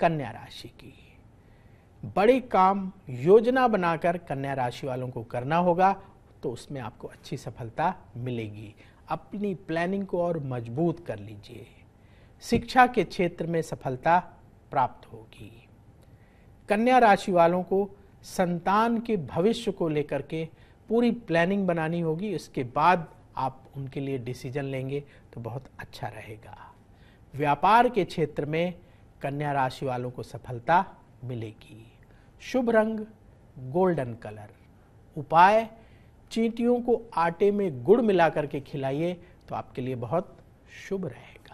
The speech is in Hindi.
कन्या राशि की बड़े काम योजना बनाकर कन्या राशि वालों को करना होगा तो उसमें आपको अच्छी सफलता मिलेगी अपनी प्लानिंग को और मजबूत कर लीजिए शिक्षा के क्षेत्र में सफलता प्राप्त होगी कन्या राशि वालों को संतान के भविष्य को लेकर के पूरी प्लानिंग बनानी होगी इसके बाद आप उनके लिए डिसीजन लेंगे तो बहुत अच्छा रहेगा व्यापार के क्षेत्र में कन्या राशि वालों को सफलता मिलेगी शुभ रंग गोल्डन कलर उपाय चींटियों को आटे में गुड़ मिलाकर के खिलाइए तो आपके लिए बहुत शुभ रहेगा